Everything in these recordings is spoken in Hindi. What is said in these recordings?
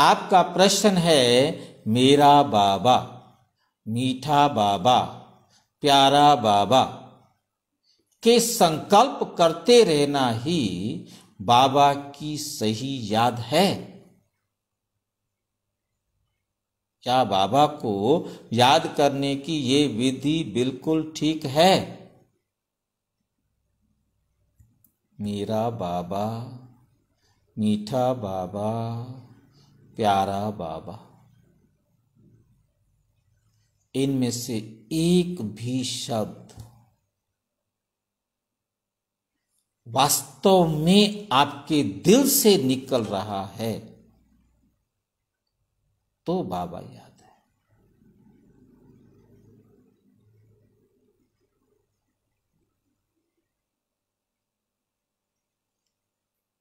आपका प्रश्न है मेरा बाबा मीठा बाबा प्यारा बाबा के संकल्प करते रहना ही बाबा की सही याद है क्या बाबा को याद करने की ये विधि बिल्कुल ठीक है मेरा बाबा मीठा बाबा प्यारा बाबा इनमें से एक भी शब्द वास्तव में आपके दिल से निकल रहा है तो बाबा याद है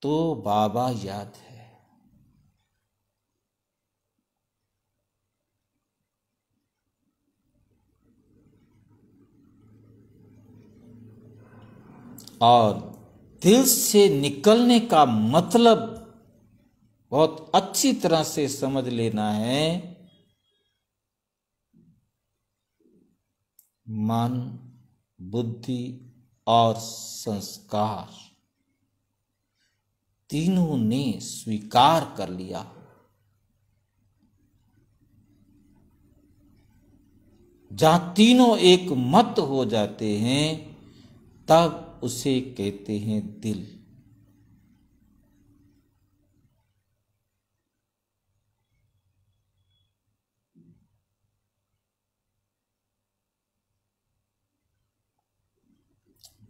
तो बाबा याद है और दिल से निकलने का मतलब बहुत अच्छी तरह से समझ लेना है मन बुद्धि और संस्कार तीनों ने स्वीकार कर लिया जहां तीनों एक मत हो जाते हैं तब उसे कहते हैं दिल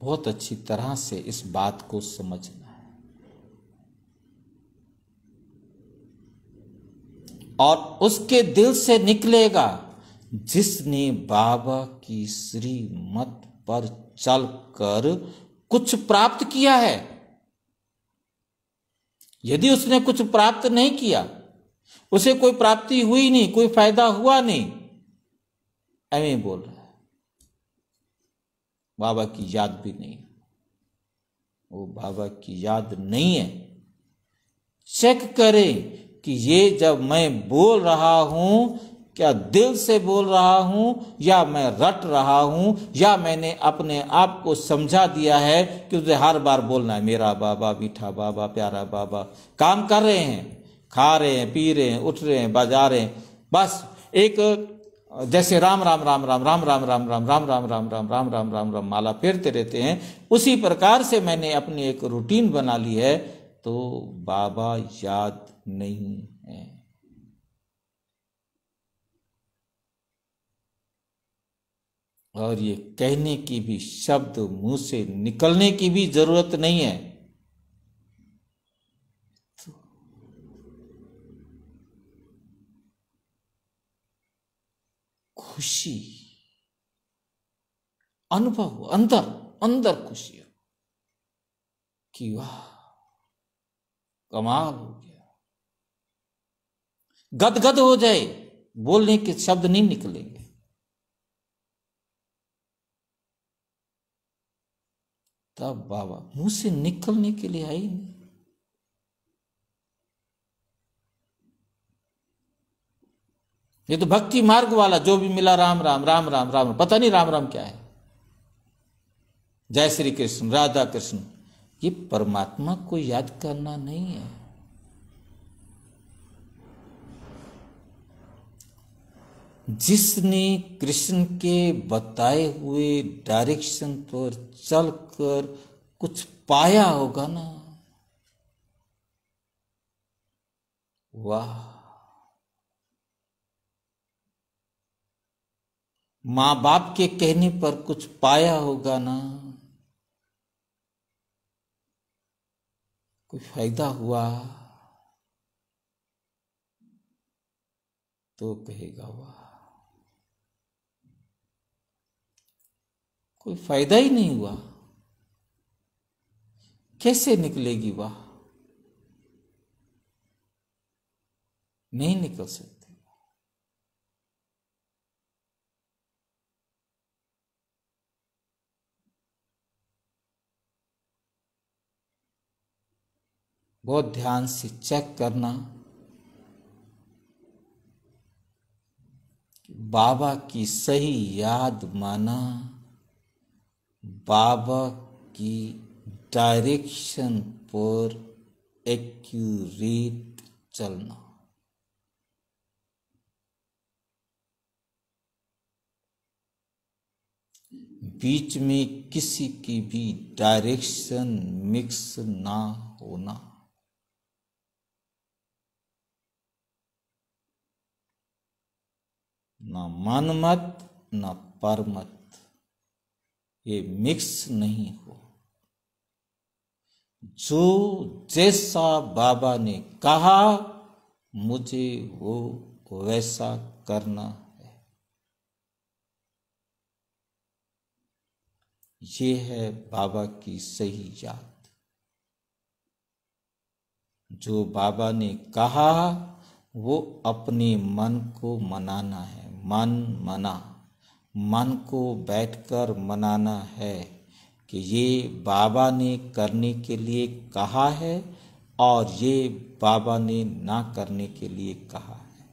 बहुत अच्छी तरह से इस बात को समझना है और उसके दिल से निकलेगा जिसने बाबा की श्रीमत पर चलकर कुछ प्राप्त किया है यदि उसने कुछ प्राप्त नहीं किया उसे कोई प्राप्ति हुई नहीं कोई फायदा हुआ नहीं एवं बोल रहा है बाबा की याद भी नहीं वो बाबा की याद नहीं है चेक करें कि ये जब मैं बोल रहा हूं क्या दिल से बोल रहा हूं या मैं रट रहा हूं या मैंने अपने आप को समझा दिया है कि उसे हर बार बोलना है मेरा बाबा मीठा बाबा प्यारा बाबा काम कर रहे हैं खा रहे हैं पी रहे हैं उठ रहे हैं बजा रहे हैं बस एक जैसे राम राम राम राम राम राम राम राम राम राम राम राम राम राम राम राम माला फेरते रहते हैं उसी प्रकार से मैंने अपनी एक रूटीन बना ली है तो बाबा याद नहीं है और ये कहने की भी शब्द मुंह से निकलने की भी जरूरत नहीं है खुशी अनुभव अंदर अंदर खुशी हो कि वाह कमाल हो गया गदगद हो जाए बोलने के शब्द नहीं निकलेंगे तब बाबा मुंह से निकलने के लिए आई नहीं ये तो भक्ति मार्ग वाला जो भी मिला राम राम राम राम राम पता नहीं राम राम क्या है जय श्री कृष्ण राधा कृष्ण ये परमात्मा को याद करना नहीं है जिसने कृष्ण के बताए हुए डायरेक्शन पर चलकर कुछ पाया होगा ना वाह मां बाप के कहने पर कुछ पाया होगा ना कोई फायदा हुआ तो कहेगा वाह कोई फायदा ही नहीं हुआ कैसे निकलेगी वाह नहीं निकल सकती बहुत ध्यान से चेक करना बाबा की सही याद माना बाबा की डायरेक्शन पर एक्यूरेट चलना बीच में किसी की भी डायरेक्शन मिक्स ना होना ना मन मत ना परमत ये मिक्स नहीं हो जो जैसा बाबा ने कहा मुझे वो वैसा करना है ये है बाबा की सही याद जो बाबा ने कहा वो अपने मन को मनाना है मन मना मन को बैठकर मनाना है कि ये बाबा ने करने के लिए कहा है और ये बाबा ने ना करने के लिए कहा है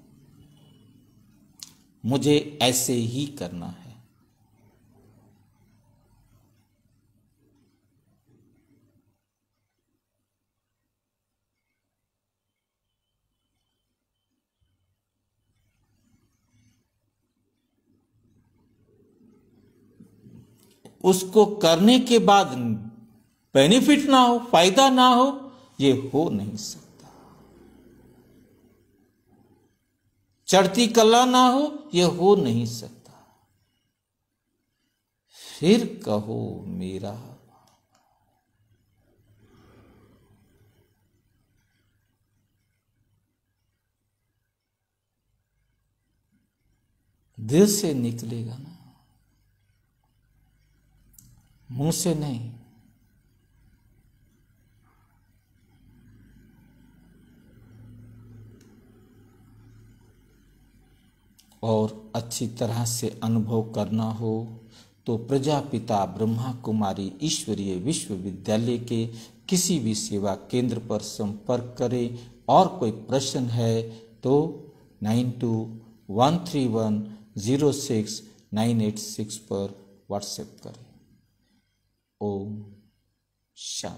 मुझे ऐसे ही करना है उसको करने के बाद बेनिफिट ना हो फायदा ना हो ये हो नहीं सकता चढ़ती कला ना हो ये हो नहीं सकता फिर कहो मेरा दिल से निकलेगा ना मुंह से नहीं और अच्छी तरह से अनुभव करना हो तो प्रजापिता ब्रह्मा कुमारी ईश्वरीय विश्वविद्यालय के किसी भी सेवा केंद्र पर संपर्क करें और कोई प्रश्न है तो nine two one three one zero six nine eight six पर व्हाट्सएप करें 欧夏。